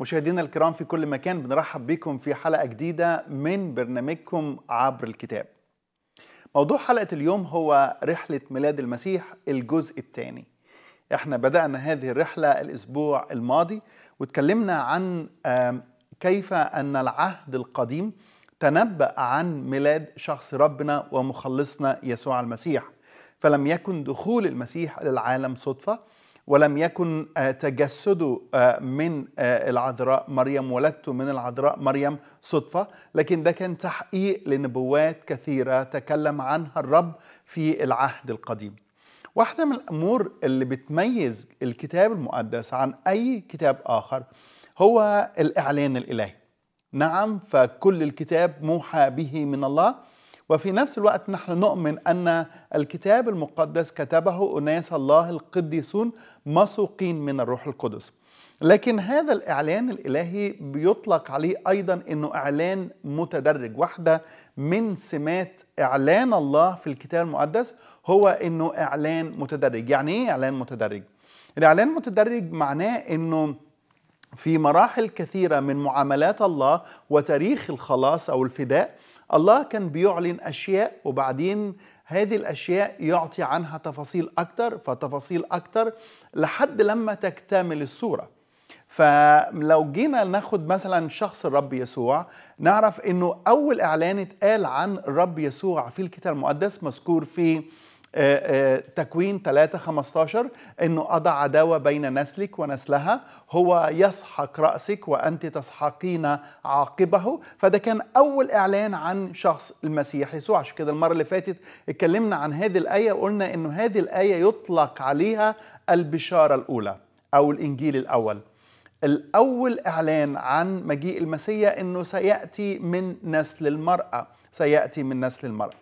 مشاهدينا الكرام في كل مكان بنرحب بكم في حلقة جديدة من برنامجكم عبر الكتاب موضوع حلقة اليوم هو رحلة ميلاد المسيح الجزء الثاني احنا بدأنا هذه الرحلة الأسبوع الماضي وتكلمنا عن كيف أن العهد القديم تنبأ عن ميلاد شخص ربنا ومخلصنا يسوع المسيح فلم يكن دخول المسيح إلى العالم صدفة ولم يكن آه، تجسده آه، من آه، العذراء مريم ولدته من العذراء مريم صدفة لكن ده كان تحقيق لنبوات كثيرة تكلم عنها الرب في العهد القديم واحدة من الأمور اللي بتميز الكتاب المقدس عن أي كتاب آخر هو الإعلان الإلهي نعم فكل الكتاب موحى به من الله وفي نفس الوقت نحن نؤمن أن الكتاب المقدس كتبه أناس الله القديسون مسوقين من الروح القدس لكن هذا الإعلان الإلهي بيطلق عليه أيضا أنه إعلان متدرج واحدة من سمات إعلان الله في الكتاب المقدس هو أنه إعلان متدرج يعني إيه إعلان متدرج؟ الإعلان المتدرج معناه أنه في مراحل كثيرة من معاملات الله وتاريخ الخلاص أو الفداء الله كان بيعلن أشياء وبعدين هذه الأشياء يعطي عنها تفاصيل أكتر فتفاصيل أكتر لحد لما تكتمل الصورة فلو جينا ناخد مثلا شخص الرب يسوع نعرف انه اول اعلان اتقال عن الرب يسوع في الكتاب المقدس مذكور في آه، آه، تكوين 3 15 انه اضع عداوه بين نسلك ونسلها هو يسحق راسك وانت تسحقين عاقبه فده كان اول اعلان عن شخص المسيح يسوع عشان كده المره اللي فاتت اتكلمنا عن هذه الايه وقلنا انه هذه الايه يطلق عليها البشاره الاولى او الانجيل الاول الاول اعلان عن مجيء المسيح انه سياتي من نسل المراه سياتي من نسل المراه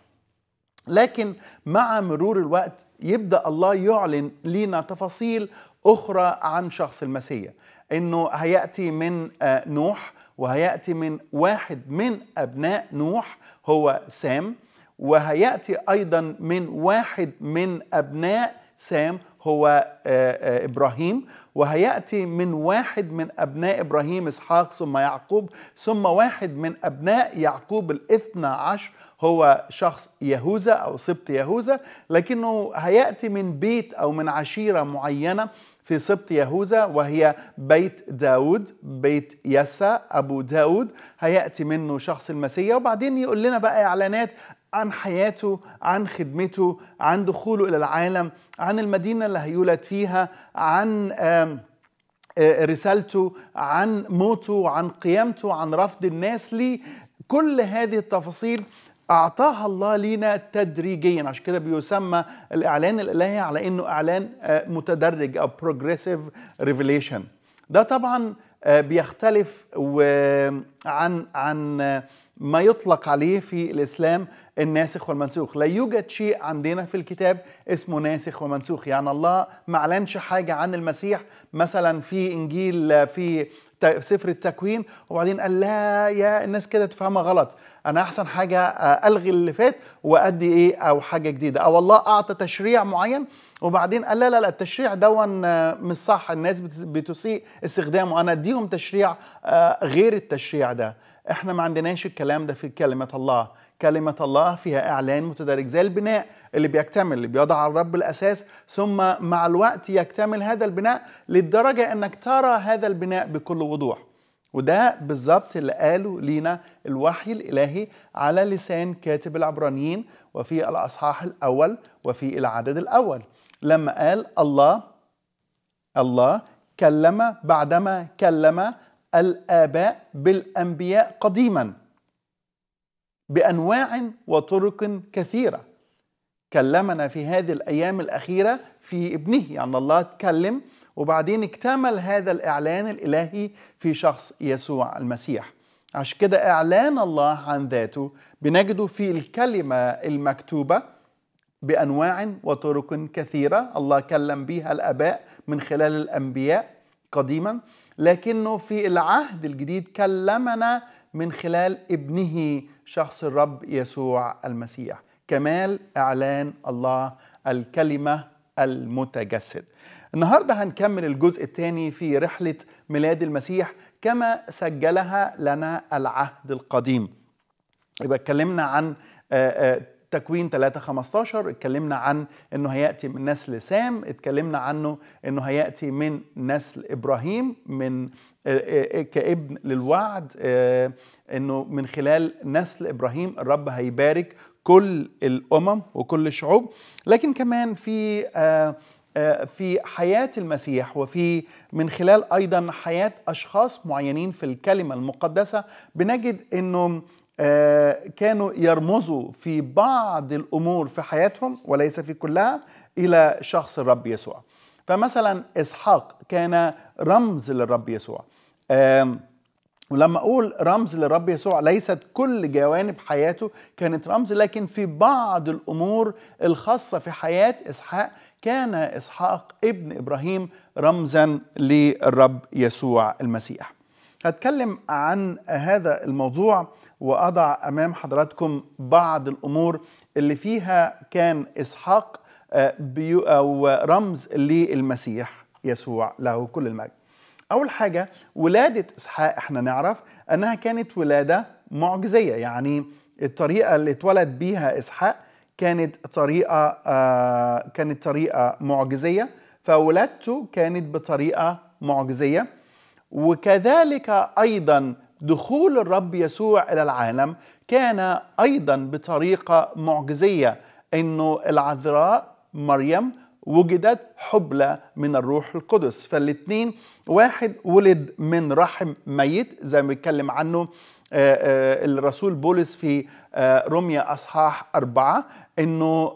لكن مع مرور الوقت يبدا الله يعلن لنا تفاصيل اخرى عن شخص المسيح انه هياتي من آه، نوح وهياتي من واحد من ابناء نوح هو سام وهياتي ايضا من واحد من ابناء سام هو آه، آه، ابراهيم وهيأتي من واحد من أبناء إبراهيم إسحاق ثم يعقوب ثم واحد من أبناء يعقوب الاثنى عشر هو شخص يهوذا أو سبط يهوذا لكنه هيأتي من بيت أو من عشيرة معينة في سبط يهوذا وهي بيت داود بيت يسى أبو داود هيأتي منه شخص المسيح وبعدين يقول لنا بقى إعلانات عن حياته عن خدمته عن دخوله الى العالم عن المدينه اللي هيولد فيها عن رسالته عن موته عن قيامته عن رفض الناس ليه كل هذه التفاصيل أعطاها الله لينا تدريجيا عشان كده بيسمى الإعلان الإلهي على إنه إعلان متدرج أو progressive revelation ده طبعا بيختلف عن عن ما يطلق عليه في الإسلام الناسخ والمنسوخ لا يوجد شيء عندنا في الكتاب اسمه ناسخ ومنسوخ يعني الله ما اعلنش حاجة عن المسيح مثلا في إنجيل في سفر التكوين وبعدين قال لا يا الناس كده تفهمها غلط انا احسن حاجه آه، الغي اللي فات وادي ايه او حاجه جديده او الله اعطى تشريع معين وبعدين قال لا لا لا التشريع دون آه، مش صح الناس بتسيء استخدامه انا اديهم تشريع آه، غير التشريع ده احنا ما عندناش الكلام ده في كلمة الله كلمة الله فيها إعلان متدرج زي البناء اللي بيكتمل اللي بيضع الرب الأساس ثم مع الوقت يكتمل هذا البناء للدرجة أنك ترى هذا البناء بكل وضوح وده بالظبط اللي قاله لينا الوحي الإلهي على لسان كاتب العبرانيين وفي الأصحاح الأول وفي العدد الأول لما قال الله الله كلم بعدما كلم الآباء بالأنبياء قديما بأنواع وطرق كثيرة كلمنا في هذه الأيام الأخيرة في ابنه يعني الله اتكلم وبعدين اكتمل هذا الإعلان الإلهي في شخص يسوع المسيح عشان كده إعلان الله عن ذاته بنجده في الكلمة المكتوبة بأنواع وطرق كثيرة الله كلم بها الآباء من خلال الأنبياء قديما لكنه في العهد الجديد كلمنا من خلال ابنه شخص الرب يسوع المسيح كمال اعلان الله الكلمه المتجسد النهارده هنكمل الجزء الثاني في رحله ميلاد المسيح كما سجلها لنا العهد القديم يبقى اتكلمنا عن آه، آه، تكوين 3 15 اتكلمنا عن انه هياتي من نسل سام اتكلمنا عنه انه هياتي من نسل ابراهيم من آه، آه، كابن للوعد آه، انه من خلال نسل ابراهيم الرب هيبارك كل الامم وكل الشعوب لكن كمان في في حياة المسيح وفي من خلال أيضا حياة أشخاص معينين في الكلمة المقدسة بنجد أنه آه، كانوا يرمزوا في بعض الامور في حياتهم وليس في كلها الى شخص الرب يسوع فمثلا اسحاق كان رمز للرب يسوع ولما اقول رمز للرب يسوع ليست كل جوانب حياته كانت رمز لكن في بعض الامور الخاصه في حياه اسحاق كان اسحاق ابن ابراهيم رمزا للرب يسوع المسيح هتكلم عن هذا الموضوع واضع امام حضراتكم بعض الامور اللي فيها كان اسحاق آه، او رمز للمسيح يسوع له كل المجد. اول حاجه ولاده اسحاق احنا نعرف انها كانت ولاده معجزيه يعني الطريقه اللي اتولد بيها اسحاق كانت طريقه آه كانت طريقه معجزيه فولادته كانت بطريقه معجزيه وكذلك ايضا دخول الرب يسوع الى العالم كان ايضا بطريقه معجزيه انه العذراء مريم وجدت حبلى من الروح القدس فالاثنين واحد ولد من رحم ميت زي ما بيتكلم عنه آه، آه، الرسول بولس في آه، رمية أصحاح أربعة أنه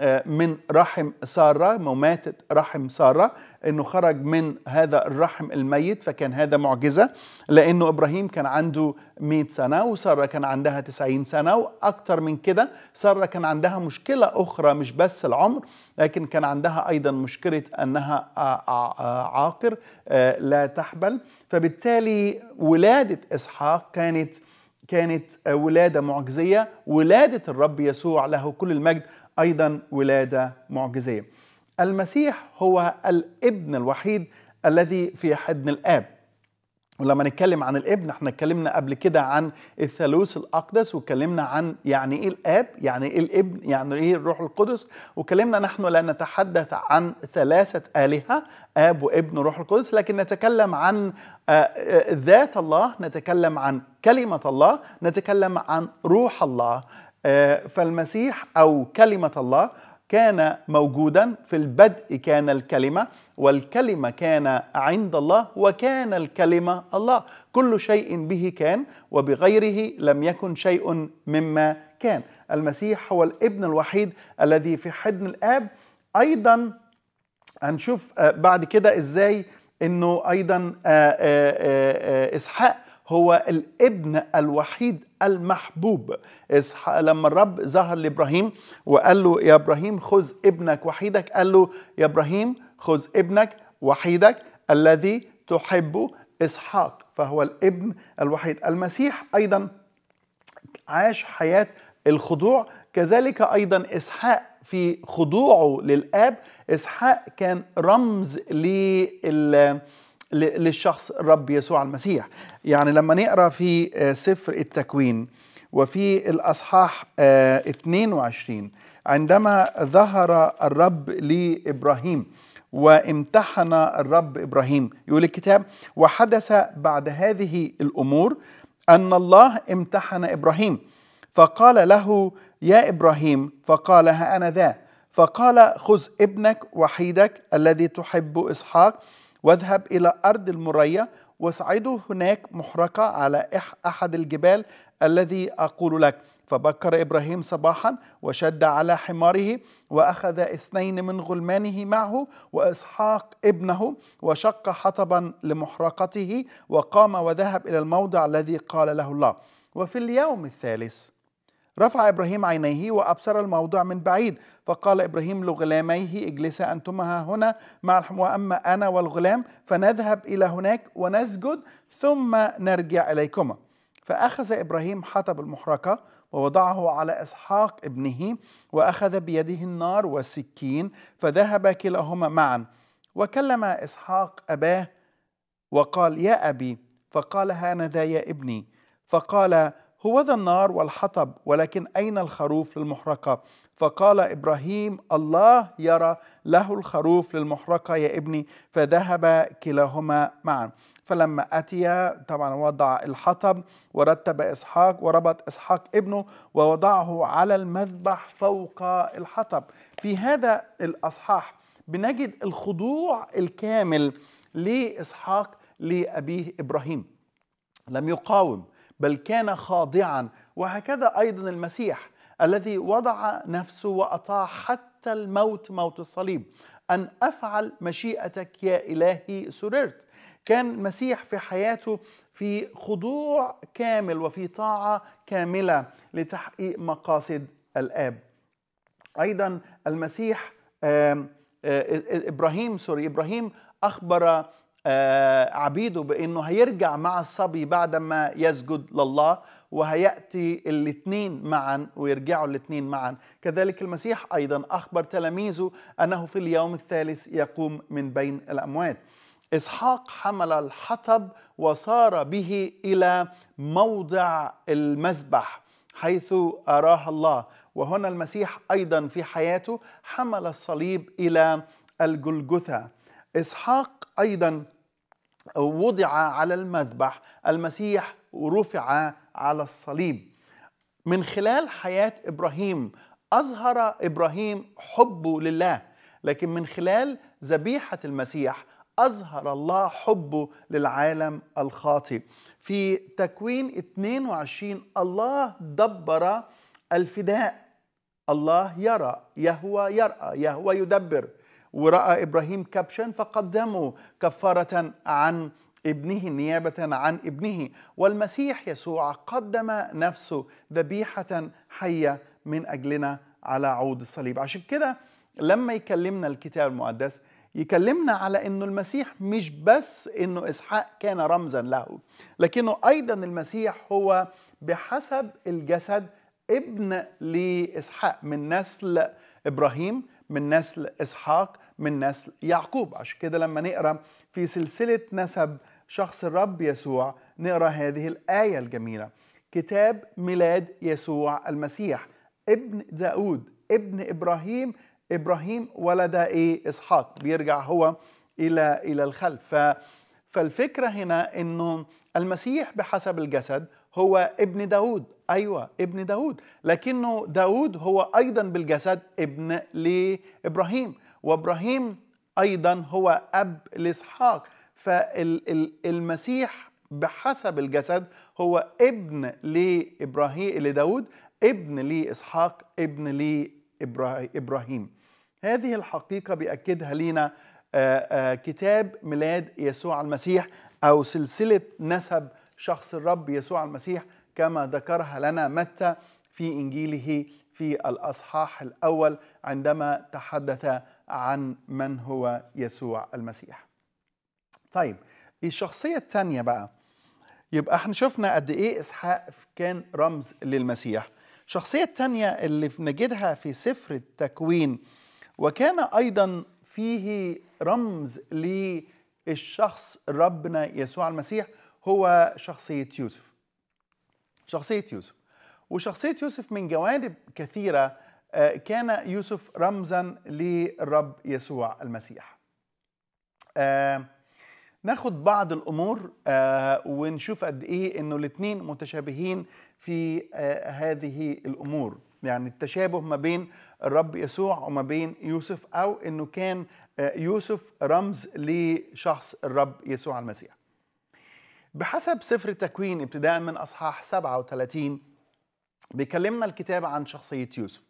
آه، من رحم سارة مماتة رحم سارة انه خرج من هذا الرحم الميت فكان هذا معجزة لانه ابراهيم كان عنده 100 سنة وسارة كان عندها 90 سنة وأكثر من كده سارة كان عندها مشكلة اخرى مش بس العمر لكن كان عندها ايضا مشكلة انها عاقر لا تحبل فبالتالي ولادة اسحاق كانت كانت ولادة معجزية ولادة الرب يسوع له كل المجد ايضا ولاده معجزيه. المسيح هو الابن الوحيد الذي في حضن الاب. ولما نتكلم عن الابن احنا اتكلمنا قبل كده عن الثالوث الاقدس واتكلمنا عن يعني ايه الاب يعني ايه الابن يعني ايه الروح القدس وكلمنا نحن لا نتحدث عن ثلاثه الهه اب وابن وروح القدس لكن نتكلم عن آه، آه، ذات الله نتكلم عن كلمه الله نتكلم عن روح الله آه، فالمسيح او كلمه الله كان موجودا في البدء كان الكلمه والكلمه كان عند الله وكان الكلمه الله كل شيء به كان وبغيره لم يكن شيء مما كان المسيح هو الابن الوحيد الذي في حضن الاب ايضا هنشوف آه، بعد كده ازاي انه ايضا آه، اسحاق هو الابن الوحيد المحبوب لما الرب ظهر لابراهيم وقال له يا ابراهيم خذ ابنك وحيدك قال له يا ابراهيم خذ ابنك وحيدك الذي تحبه اسحاق فهو الابن الوحيد المسيح ايضا عاش حياه الخضوع كذلك ايضا اسحاق في خضوعه للاب اسحاق كان رمز لل للشخص الرب يسوع المسيح يعني لما نقرا في آه، سفر التكوين وفي الاصحاح 22 آه، عندما ظهر الرب لابراهيم وامتحن الرب ابراهيم يقول الكتاب وحدث بعد هذه الامور ان الله امتحن ابراهيم فقال له يا ابراهيم فقال ها انا ذا فقال خذ ابنك وحيدك الذي تحب اسحاق واذهب إلى أرض المرية واصعدوا هناك محرقة على أحد الجبال الذي أقول لك فبكر إبراهيم صباحا وشد على حماره وأخذ اثنين من غلمانه معه وإسحاق ابنه وشق حطبا لمحرقته وقام وذهب إلى الموضع الذي قال له الله وفي اليوم الثالث رفع إبراهيم عينيه وأبصر الموضع من بعيد فقال إبراهيم لغلاميه اجلسا أنتما هنا مع وأما أنا والغلام فنذهب إلى هناك ونسجد ثم نرجع إليكما فأخذ إبراهيم حطب المحرقة ووضعه على إسحاق ابنه وأخذ بيده النار والسكين فذهب كلاهما معا وكلم إسحاق أباه وقال يا أبي فقال هانذا يا ابني فقال هو ذا النار والحطب ولكن أين الخروف للمحرقة فقال ابراهيم الله يرى له الخروف للمحرقه يا ابني فذهب كلاهما معا فلما اتي طبعا وضع الحطب ورتب اسحاق وربط اسحاق ابنه ووضعه على المذبح فوق الحطب في هذا الاصحاح بنجد الخضوع الكامل لاسحاق لابيه ابراهيم لم يقاوم بل كان خاضعا وهكذا ايضا المسيح الذي وضع نفسه وأطاع حتى الموت موت الصليب أن أفعل مشيئتك يا إلهي سررت كان المسيح في حياته في خضوع كامل وفي طاعة كاملة لتحقيق مقاصد الآب أيضا المسيح إبراهيم سوري إبراهيم أخبر آه، عبيده بانه هيرجع مع الصبي بعد ما يسجد لله وهياتي الاثنين معا ويرجعوا الاثنين معا كذلك المسيح ايضا اخبر تلاميذه انه في اليوم الثالث يقوم من بين الاموات اسحاق حمل الحطب وصار به الى موضع المذبح حيث اراه الله وهنا المسيح ايضا في حياته حمل الصليب الى الجلجثه اسحاق أيضا وضع على المذبح المسيح ورفع على الصليب من خلال حياة إبراهيم أظهر إبراهيم حبه لله لكن من خلال ذبيحة المسيح أظهر الله حبه للعالم الخاطئ في تكوين 22 الله دبر الفداء الله يرى يهوى يرأى يهوى يدبر ورأى إبراهيم كبشا فقدمه كفارة عن ابنه نيابة عن ابنه والمسيح يسوع قدم نفسه ذبيحة حية من أجلنا على عود الصليب عشان كده لما يكلمنا الكتاب المقدس يكلمنا على انه المسيح مش بس انه اسحاق كان رمزا له لكنه ايضا المسيح هو بحسب الجسد ابن لاسحاق من نسل ابراهيم من نسل إسحاق من نسل يعقوب عشان كده لما نقرأ في سلسلة نسب شخص الرب يسوع نقرأ هذه الآية الجميلة كتاب ميلاد يسوع المسيح ابن داود ابن إبراهيم إبراهيم ولد إيه إسحاق بيرجع هو إلى إلى الخلف فالفكرة هنا أنه المسيح بحسب الجسد هو ابن داود أيوة ابن داود لكنه داود هو أيضا بالجسد ابن لإبراهيم وإبراهيم أيضا هو أب لإسحاق فالمسيح بحسب الجسد هو ابن لإبراهيم لداود ابن لإسحاق ابن لإبراهيم هذه الحقيقة بيأكدها لينا كتاب ميلاد يسوع المسيح أو سلسلة نسب شخص الرب يسوع المسيح كما ذكرها لنا متى في انجيله في الاصحاح الاول عندما تحدث عن من هو يسوع المسيح. طيب الشخصيه الثانيه بقى يبقى احنا شفنا قد ايه اسحاق كان رمز للمسيح. الشخصيه الثانيه اللي نجدها في سفر التكوين وكان ايضا فيه رمز للشخص ربنا يسوع المسيح هو شخصية يوسف شخصية يوسف وشخصية يوسف من جوانب كثيرة آه، كان يوسف رمزا للرب يسوع المسيح آه، ناخد بعض الأمور آه، ونشوف قد إيه أنه الاثنين متشابهين في هذه الأمور يعني التشابه ما بين الرب يسوع وما بين يوسف أو أنه كان يوسف رمز لشخص الرب يسوع المسيح بحسب سفر التكوين ابتداء من اصحاح 37 بيكلمنا الكتاب عن شخصيه يوسف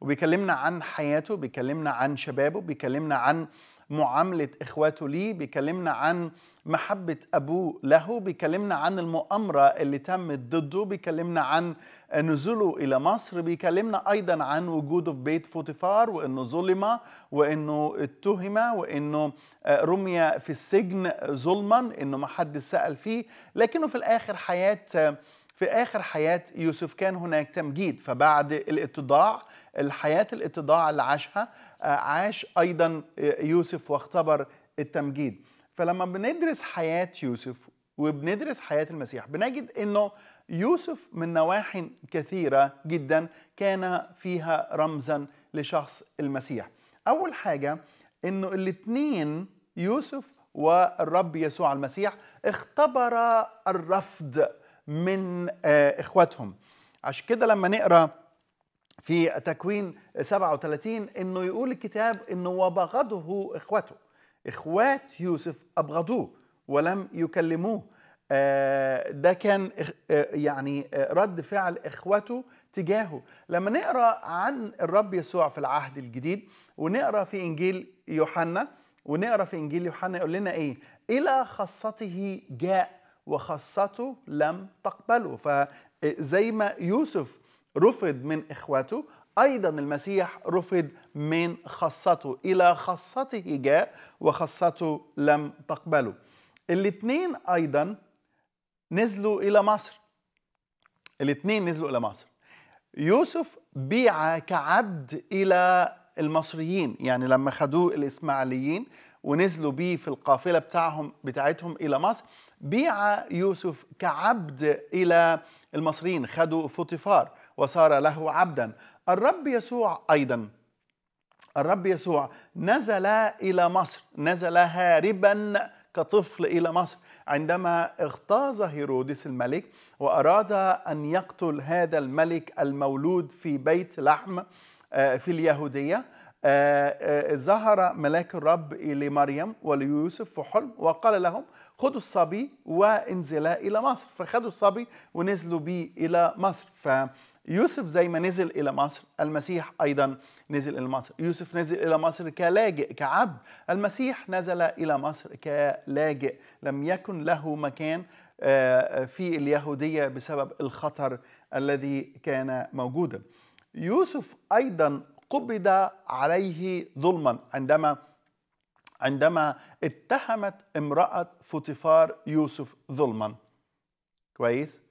وبيكلمنا عن حياته بيكلمنا عن شبابه بيكلمنا عن معاملة إخواته ليه بيكلمنا عن محبة أبوه له بيكلمنا عن المؤامرة اللي تمت ضده بيكلمنا عن نزوله إلى مصر بيكلمنا أيضا عن وجوده في بيت فوتيفار وأنه ظلم وأنه اتهم وأنه آه، رمي في السجن ظلما أنه ما حد سأل فيه لكنه في الآخر حياة آه، في آخر حياة يوسف كان هناك تمجيد فبعد الاتضاع الحياة الاتضاع اللي عاشها آه، عاش أيضا آه، يوسف واختبر التمجيد فلما بندرس حياة يوسف وبندرس حياة المسيح بنجد أنه يوسف من نواحي كثيرة جدا كان فيها رمزا لشخص المسيح أول حاجة أنه الاثنين يوسف والرب يسوع المسيح اختبر الرفض من آه، إخواتهم عشان كده لما نقرأ في تكوين 37 انه يقول الكتاب انه وبغضه اخوته اخوات يوسف ابغضوه ولم يكلموه آه، ده كان آه، يعني رد فعل اخوته تجاهه لما نقرا عن الرب يسوع في العهد الجديد ونقرا في انجيل يوحنا ونقرا في انجيل يوحنا يقول لنا ايه الى خاصته جاء وخاصته لم تقبله فزي ما يوسف رفض من إخوته أيضا المسيح رفض من خاصته إلى خاصته جاء وخاصته لم تقبله الاثنين أيضا نزلوا إلى مصر الاثنين نزلوا إلى مصر يوسف بيع كعبد إلى المصريين يعني لما خدوه الإسماعيليين ونزلوا بيه في القافلة بتاعهم بتاعتهم إلى مصر بيع يوسف كعبد إلى المصريين خدوا فوتيفار وصار له عبدا الرب يسوع أيضا الرب يسوع نزل إلى مصر نزل هاربا كطفل إلى مصر عندما اغتاظ هيرودس الملك وأراد أن يقتل هذا الملك المولود في بيت لحم آه، في اليهودية آه، آه، ظهر ملاك الرب لمريم وليوسف في حلم وقال لهم خدوا الصبي وانزلا إلى مصر فخدوا الصبي ونزلوا بيه إلى مصر فيوسف زي ما نزل إلى مصر المسيح أيضا نزل إلى مصر يوسف نزل إلى مصر كلاجئ كعبد المسيح نزل إلى مصر كلاجئ لم يكن له مكان آه، آه، في اليهودية بسبب الخطر الذي كان موجودا يوسف أيضا قبض عليه ظلما عندما عندما اتهمت امرأة فوتيفار يوسف ظلما كويس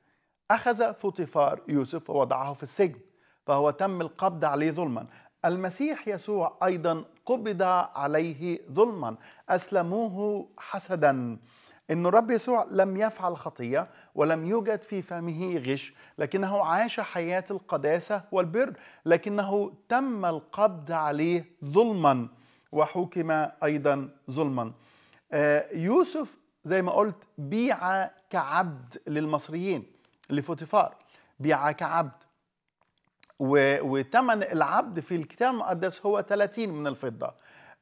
أخذ فوتيفار يوسف ووضعه في السجن فهو تم القبض عليه ظلما المسيح يسوع أيضا قبض عليه ظلما أسلموه حسدا أن الرب يسوع لم يفعل خطية ولم يوجد في فمه غش لكنه عاش حياة القداسة والبر لكنه تم القبض عليه ظلما وحكم أيضا ظلما آه، يوسف زي ما قلت بيع كعبد للمصريين لفوتيفار بيع كعبد وثمن العبد في الكتاب المقدس هو 30 من الفضة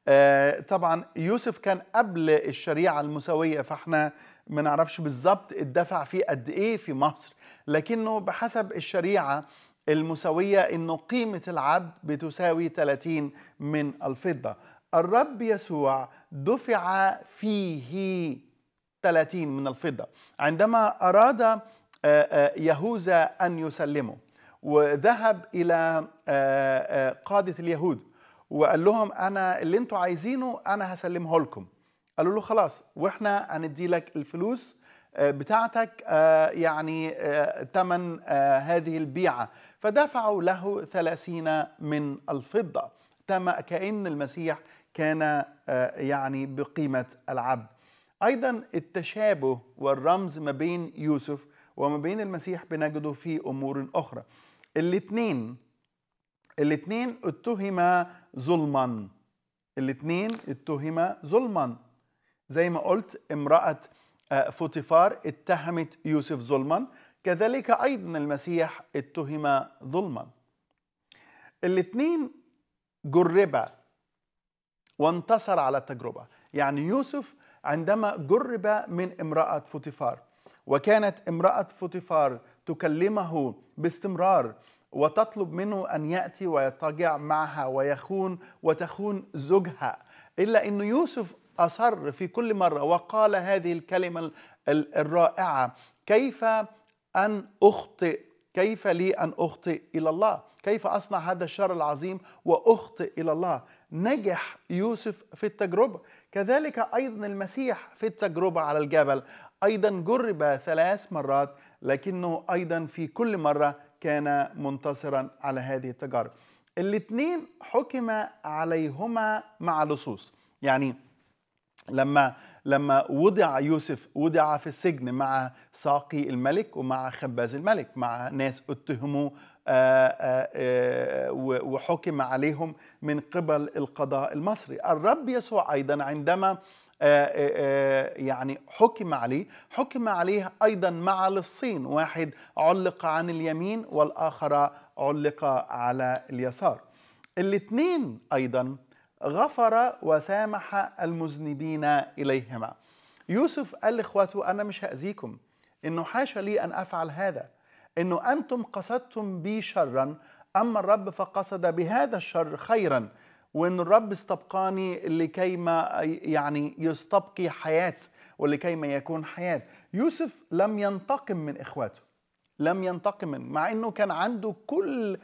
آه، طبعا يوسف كان قبل الشريعة المساوية فاحنا ما نعرفش بالظبط الدفع فيه قد ايه في مصر لكنه بحسب الشريعة المساوية انه قيمة العبد بتساوي 30 من الفضة الرب يسوع دفع فيه 30 من الفضة عندما أراد آه، آه، يهوذا أن يسلمه وذهب إلى آه، قادة اليهود وقال لهم أنا اللي أنتوا عايزينه أنا هسلمه لكم قالوا له خلاص وإحنا هندي لك الفلوس بتاعتك يعني تمن هذه البيعة فدفعوا له ثلاثين من الفضة تم كأن المسيح كان آه، يعني بقيمة العبد أيضا التشابه والرمز ما بين يوسف وما بين المسيح بنجده في أمور أخرى الاثنين الاثنين اتهما ظلما الاثنين اتهما ظلما زي ما قلت امرأة آه، فوتيفار اتهمت يوسف ظلما كذلك أيضا المسيح اتهم ظلما الاثنين جربا وانتصر على التجربة يعني يوسف عندما جرب من امرأة فوتيفار وكانت امرأة فوتيفار تكلمه باستمرار وتطلب منه أن يأتي ويضطجع معها ويخون وتخون زوجها إلا أن يوسف أصر في كل مرة وقال هذه الكلمة الرائعة كيف أن أخطئ كيف لي أن أخطئ إلى الله كيف أصنع هذا الشر العظيم وأخطئ إلى الله نجح يوسف في التجربة كذلك أيضا المسيح في التجربة على الجبل أيضا جرب ثلاث مرات لكنه أيضا في كل مرة كان منتصرا على هذه التجارب الاثنين حكم عليهما مع لصوص يعني لما لما وضع يوسف وضع في السجن مع ساقي الملك ومع خباز الملك مع ناس اتهموا آه، آه، آه، وحكم عليهم من قبل القضاء المصري الرب يسوع أيضا عندما يعني حكم عليه حكم عليه أيضا مع للصين واحد علق عن اليمين والآخر علق على اليسار الاثنين أيضا غفر وسامح المذنبين إليهما يوسف قال لاخواته أنا مش هأذيكم إنه حاشا لي أن أفعل هذا انه انتم قصدتم بي شرا اما الرب فقصد بهذا الشر خيرا وان الرب استبقاني لكيما يعني يستبقي حياه ولكيما يكون حياه يوسف لم ينتقم من اخواته لم ينتقم من مع انه كان عنده كل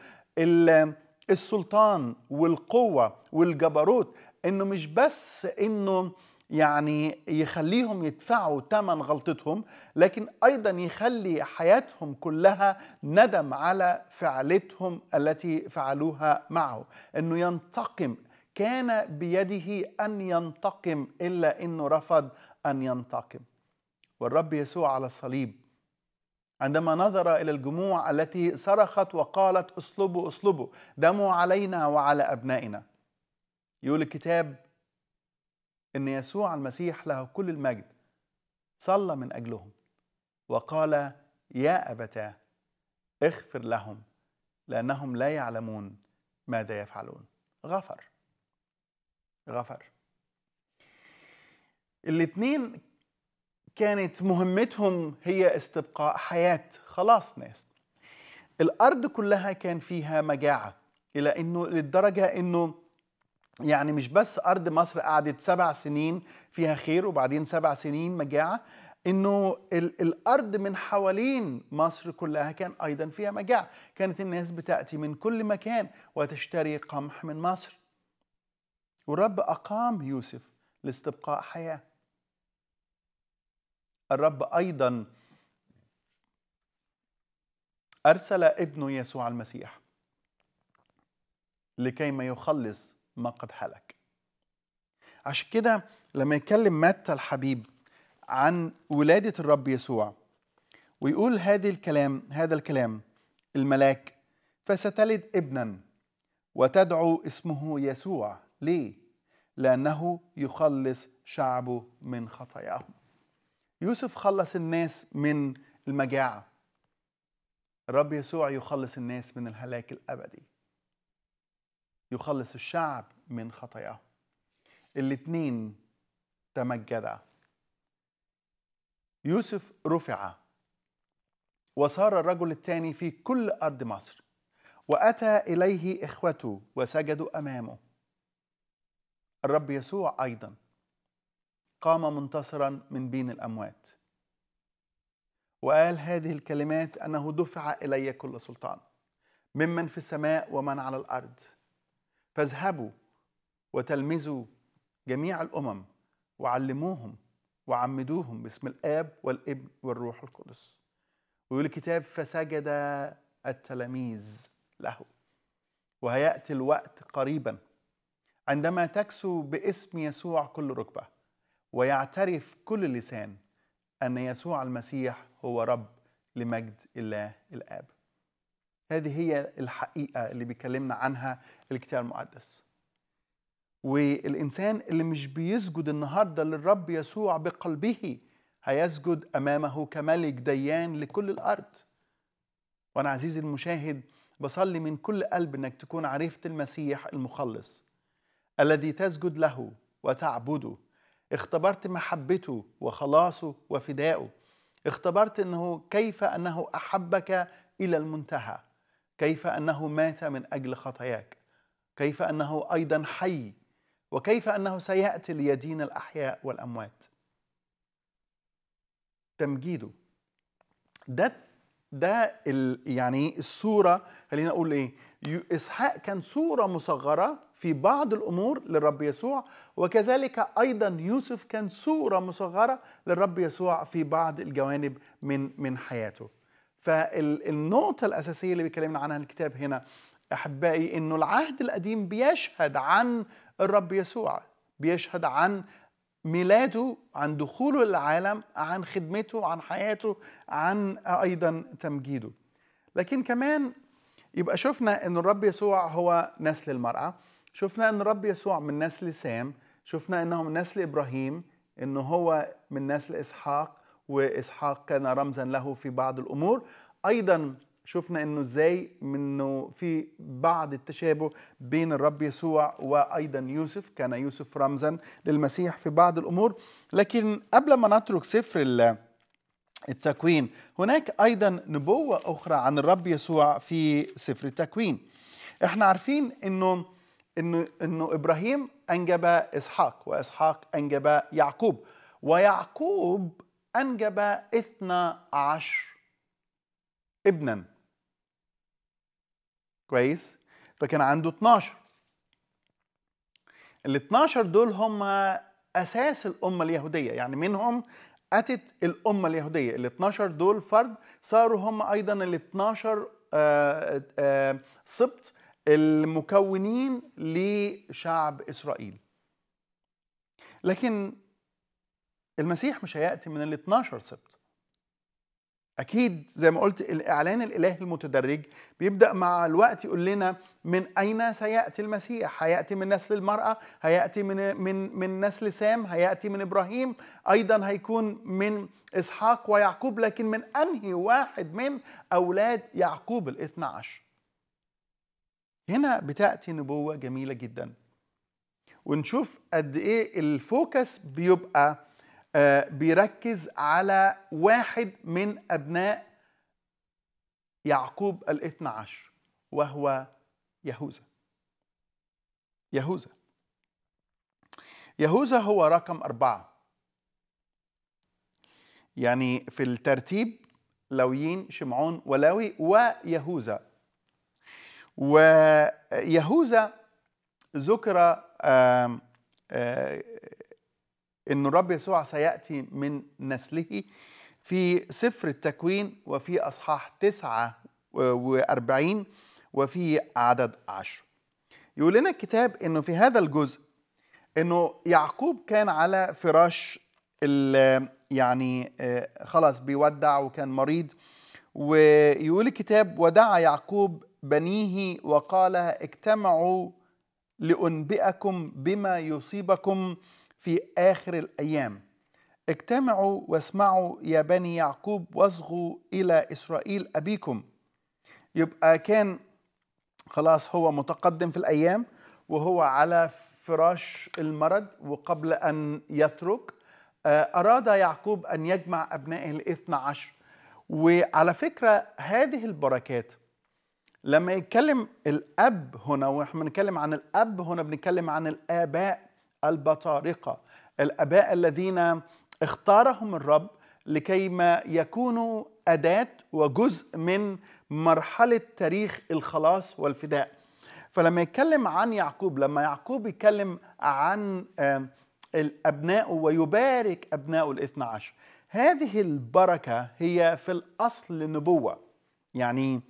السلطان والقوه والجبروت انه مش بس انه يعني يخليهم يدفعوا ثمن غلطتهم لكن ايضا يخلي حياتهم كلها ندم على فعلتهم التي فعلوها معه انه ينتقم كان بيده ان ينتقم الا انه رفض ان ينتقم والرب يسوع على الصليب عندما نظر الى الجموع التي صرخت وقالت اصلبوا اصلبوا دموا علينا وعلى ابنائنا يقول الكتاب ان يسوع المسيح له كل المجد صلى من اجلهم وقال يا ابتاه اغفر لهم لانهم لا يعلمون ماذا يفعلون غفر غفر الاثنين كانت مهمتهم هي استبقاء حياه خلاص ناس الارض كلها كان فيها مجاعه الى انه للدرجه انه يعني مش بس ارض مصر قعدت سبع سنين فيها خير وبعدين سبع سنين مجاعه انه الارض من حوالين مصر كلها كان ايضا فيها مجاعه كانت الناس بتاتي من كل مكان وتشتري قمح من مصر والرب اقام يوسف لاستبقاء حياه الرب ايضا ارسل ابنه يسوع المسيح لكي ما يخلص ما قد هلك عشان كده لما يتكلم متى الحبيب عن ولادة الرب يسوع ويقول هذا الكلام هذا الكلام الملاك فستلد ابنا وتدعو اسمه يسوع ليه؟ لأنه يخلص شعبه من خطاياهم يوسف خلص الناس من المجاعة الرب يسوع يخلص الناس من الهلاك الأبدي يخلص الشعب من خطاياه الاثنين تمجدا يوسف رفع وصار الرجل الثاني في كل أرض مصر وأتى إليه إخوته وسجدوا أمامه الرب يسوع أيضا قام منتصرا من بين الأموات وقال هذه الكلمات أنه دفع إلي كل سلطان ممن في السماء ومن على الأرض فاذهبوا وتلمذوا جميع الامم وعلموهم وعمدوهم باسم الاب والابن والروح القدس ويقول الكتاب فسجد التلاميذ له وهياتي الوقت قريبا عندما تكسو باسم يسوع كل ركبه ويعترف كل لسان ان يسوع المسيح هو رب لمجد الله الاب هذه هي الحقيقة اللي بيكلمنا عنها الكتاب المقدس والإنسان اللي مش بيسجد النهاردة للرب يسوع بقلبه هيسجد أمامه كملك ديان لكل الأرض وأنا عزيزي المشاهد بصلي من كل قلب إنك تكون عرفت المسيح المخلص الذي تسجد له وتعبده اختبرت محبته وخلاصه وفدائه اختبرت انه كيف انه احبك الى المنتهى كيف انه مات من اجل خطاياك كيف انه ايضا حي وكيف انه سياتي ليدين الاحياء والاموات تمجيده ده ده يعني الصوره خلينا اقول ايه اسحاق كان صوره مصغره في بعض الامور للرب يسوع وكذلك ايضا يوسف كان صوره مصغره للرب يسوع في بعض الجوانب من من حياته فالنقطة الأساسية اللي بيكلمنا عنها الكتاب هنا أحبائي إنه العهد القديم بيشهد عن الرب يسوع بيشهد عن ميلاده عن دخوله للعالم عن خدمته عن حياته عن أيضا تمجيده لكن كمان يبقى شفنا إن الرب يسوع هو نسل المرأة شفنا إن الرب يسوع من نسل سام شفنا إنه من نسل إبراهيم إنه هو من نسل إسحاق وإسحاق كان رمزا له في بعض الأمور أيضا شفنا انه ازاي انه في بعض التشابه بين الرب يسوع وايضا يوسف كان يوسف رمزا للمسيح في بعض الامور لكن قبل ما نترك سفر التكوين هناك ايضا نبوه اخرى عن الرب يسوع في سفر التكوين احنا عارفين انه انه انه ابراهيم انجب اسحاق واسحاق انجب يعقوب ويعقوب أنجب اثنا عشر ابنا كويس فكان عنده 12 ال 12 دول هم أساس الأمة اليهودية يعني منهم أتت الأمة اليهودية ال 12 دول فرد صاروا هم أيضا ال 12 آه، آه، سبط المكونين لشعب إسرائيل لكن المسيح مش هياتي من ال 12 سبت اكيد زي ما قلت الاعلان الالهي المتدرج بيبدا مع الوقت يقول لنا من اين سياتي المسيح هياتي من نسل المراه هياتي من من من نسل سام هياتي من ابراهيم ايضا هيكون من اسحاق ويعقوب لكن من انهي واحد من اولاد يعقوب الاثنى عشر هنا بتاتي نبوه جميله جدا ونشوف قد ايه الفوكس بيبقى آه، بيركز على واحد من أبناء يعقوب الاثنى عشر وهو يهوذا يهوذا يهوذا هو رقم أربعة يعني في الترتيب لويين شمعون ولاوي ويهوذا ويهوذا ذكر أن الرب يسوع سيأتي من نسله في سفر التكوين وفي أصحاح 49 وفي عدد عشر يقول لنا الكتاب أنه في هذا الجزء أنه يعقوب كان على فراش يعني آه، خلاص بيودع وكان مريض ويقول الكتاب ودعا يعقوب بنيه وقال اجتمعوا لأنبئكم بما يصيبكم في آخر الأيام اجتمعوا واسمعوا يا بني يعقوب واصغوا إلى إسرائيل أبيكم يبقى كان خلاص هو متقدم في الأيام وهو على فراش المرض وقبل أن يترك آه، أراد يعقوب أن يجمع أبنائه الاثنى عشر وعلى فكرة هذه البركات لما يتكلم الأب هنا وإحنا بنتكلم عن الأب هنا بنتكلم عن الآباء البطارقه الاباء الذين اختارهم الرب لكي ما يكونوا اداه وجزء من مرحله تاريخ الخلاص والفداء فلما يتكلم عن يعقوب لما يعقوب يتكلم عن آه، الابناء ويبارك ابناء الاثنى عشر هذه البركه هي في الاصل نبوه يعني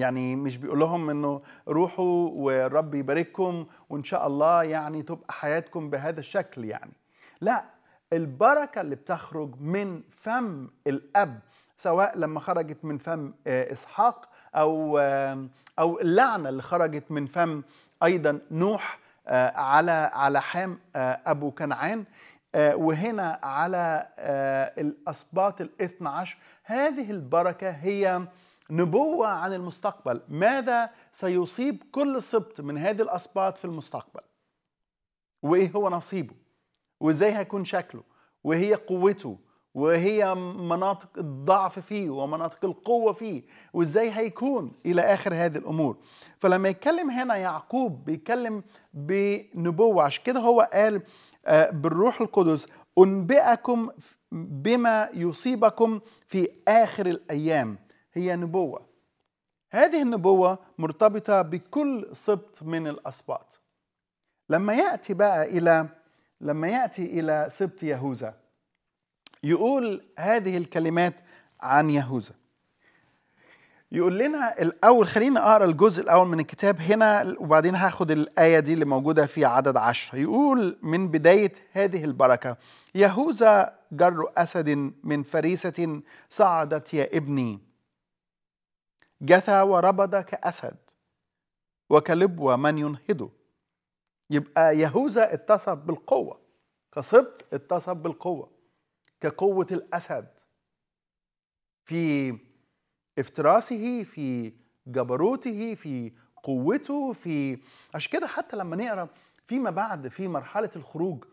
يعني مش بيقول لهم انه روحوا والرب يبارككم وان شاء الله يعني تبقى حياتكم بهذا الشكل يعني لا البركه اللي بتخرج من فم الاب سواء لما خرجت من فم آه، اسحاق او آه، او اللعنه اللي خرجت من فم ايضا نوح آه، على على حام ابو كنعان وهنا على الاسباط الاثنى عشر هذه البركه هي نبوة عن المستقبل ماذا سيصيب كل سبط من هذه الأسباط في المستقبل وإيه هو نصيبه وإزاي هيكون شكله وهي قوته وهي مناطق الضعف فيه ومناطق القوة فيه وإزاي هيكون إلى آخر هذه الأمور فلما يتكلم هنا يعقوب بيتكلم بنبوة عشان كده هو قال آه، بالروح القدس أنبئكم بما يصيبكم في آخر الأيام هي نبوة هذه النبوة مرتبطة بكل سبط من الأسباط لما يأتي بقى إلى لما يأتي إلى سبط يهوذا يقول هذه الكلمات عن يهوذا يقول لنا الأول خلينا أقرأ الجزء الأول من الكتاب هنا وبعدين هاخد الآية دي اللي موجودة في عدد عشر يقول من بداية هذه البركة يهوذا جر أسد من فريسة صعدت يا ابني جثى وربض كأسد وكلب من ينهده يبقى يهوذا اتصف بالقوة كسبط اتصف بالقوة كقوة الأسد في افتراسه في جبروته في قوته في عشان كده حتى لما نقرا فيما بعد في مرحلة الخروج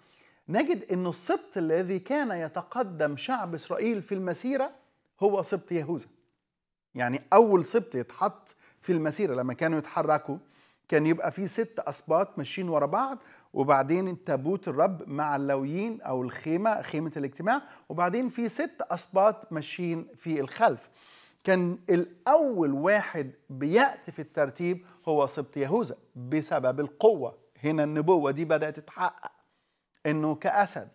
نجد أن السبط الذي كان يتقدم شعب إسرائيل في المسيرة هو سبط يهوذا يعني اول سبط يتحط في المسيره لما كانوا يتحركوا كان يبقى في ست اسباط ماشيين ورا بعض وبعدين تابوت الرب مع اللويين او الخيمه خيمه الاجتماع وبعدين في ست اسباط ماشيين في الخلف كان الاول واحد بياتي في الترتيب هو سبط يهوذا بسبب القوه هنا النبوه دي بدات تتحقق انه كاسد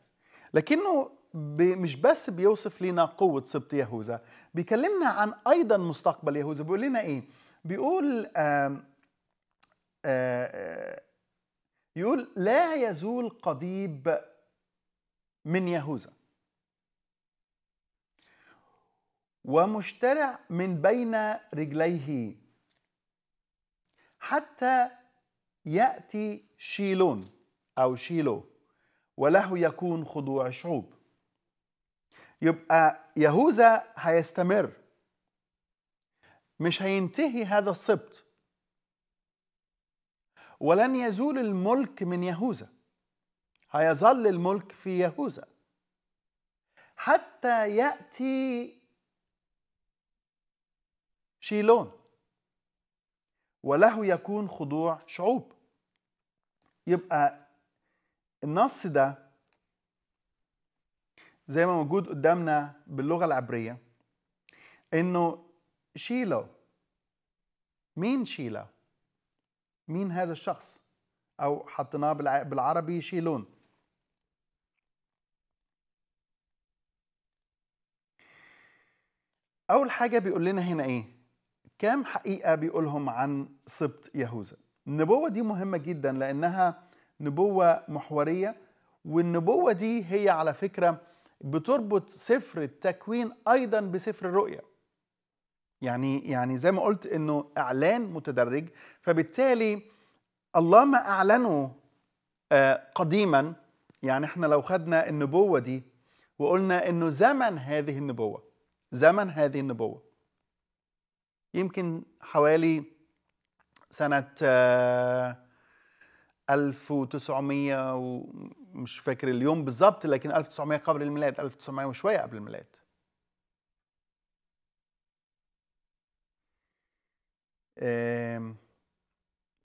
لكنه مش بس بيوصف لنا قوه سبط يهوذا بيكلمنا عن ايضا مستقبل يهوذا بيقول لنا ايه بيقول آآ آآ يقول لا يزول قضيب من يهوذا ومشترع من بين رجليه حتى ياتي شيلون او شيلو وله يكون خضوع شعوب يبقى يهوذا هيستمر مش هينتهي هذا السبط ولن يزول الملك من يهوذا هيظل الملك في يهوذا حتى ياتي شيلون وله يكون خضوع شعوب يبقى النص ده زي ما موجود قدامنا باللغه العبريه انه شيلو مين شيلا مين هذا الشخص او حطيناه بالعربي شيلون اول حاجه بيقول لنا هنا ايه كام حقيقه بيقولهم عن سبط يهوذا النبوه دي مهمه جدا لانها نبوه محوريه والنبوه دي هي على فكره بتربط سفر التكوين ايضا بسفر الرؤيا يعني يعني زي ما قلت انه اعلان متدرج فبالتالي الله ما اعلنه آه، قديما يعني احنا لو خدنا النبوه دي وقلنا انه زمن هذه النبوه زمن هذه النبوه يمكن حوالي سنه آه، 1900 ومش فاكر اليوم بالظبط لكن 1900 قبل الميلاد 1900 وشوية قبل الميلاد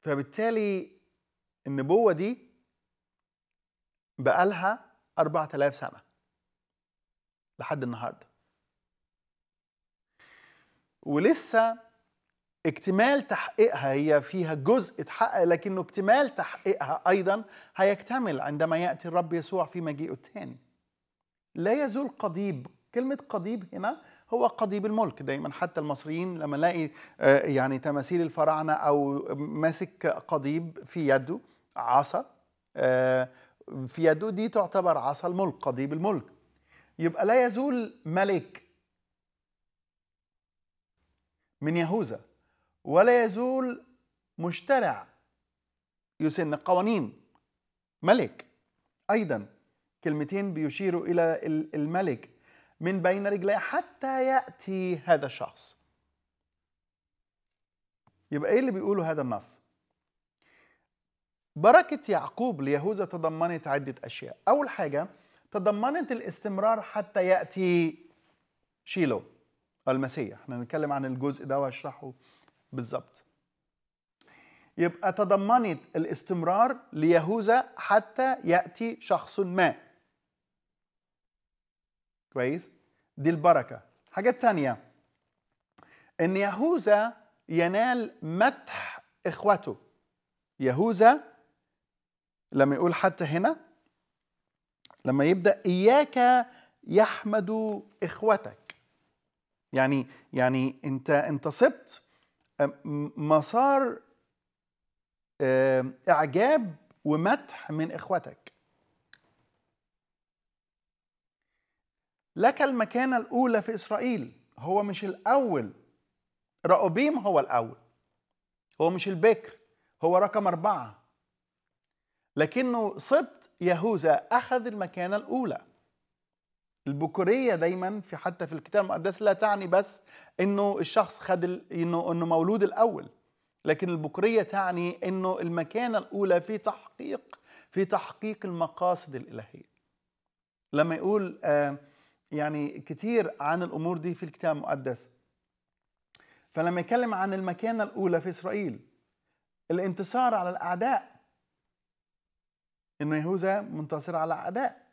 فبالتالي النبوة دي بقالها 4000 سنة لحد النهاردة ولسه اكتمال تحقيقها هي فيها جزء اتحقق لكنه اكتمال تحقيقها ايضا هيكتمل عندما ياتي الرب يسوع في مجيئه الثاني. لا يزول قضيب، كلمه قضيب هنا هو قضيب الملك دايما حتى المصريين لما الاقي آه، يعني تماثيل الفراعنه او ماسك قضيب في يده عصا آه، في يده دي تعتبر عصا الملك قضيب الملك يبقى لا يزول ملك من يهوذا ولا يزول مشترع يسن قوانين ملك أيضا كلمتين بيشيروا إلى الملك من بين رجليه حتى يأتي هذا الشخص يبقى إيه اللي بيقوله هذا النص بركة يعقوب ليهوذا تضمنت عدة أشياء أول حاجة تضمنت الاستمرار حتى يأتي شيلو المسيح احنا هنتكلم عن الجزء ده وهشرحه بالظبط يبقى تضمنت الاستمرار ليهوذا حتى ياتي شخص ما كويس دي البركه حاجه ثانيه ان يهوذا ينال مدح اخوته يهوذا لما يقول حتى هنا لما يبدا اياك يحمد اخوتك يعني يعني انت انت صبت مسار اعجاب ومدح من اخوتك لك المكانه الاولى في اسرائيل هو مش الاول رأوبيم هو الاول هو مش البكر هو رقم اربعه لكنه سبط يهوذا اخذ المكانه الاولى البكوريه دايما في حتى في الكتاب المقدس لا تعني بس انه الشخص خد انه انه مولود الاول لكن البكوريه تعني انه المكانه الاولى في تحقيق في تحقيق المقاصد الالهيه لما يقول آه يعني كتير عن الامور دي في الكتاب المقدس فلما يتكلم عن المكانه الاولى في اسرائيل الانتصار على الاعداء انه يهوذا منتصر على الاعداء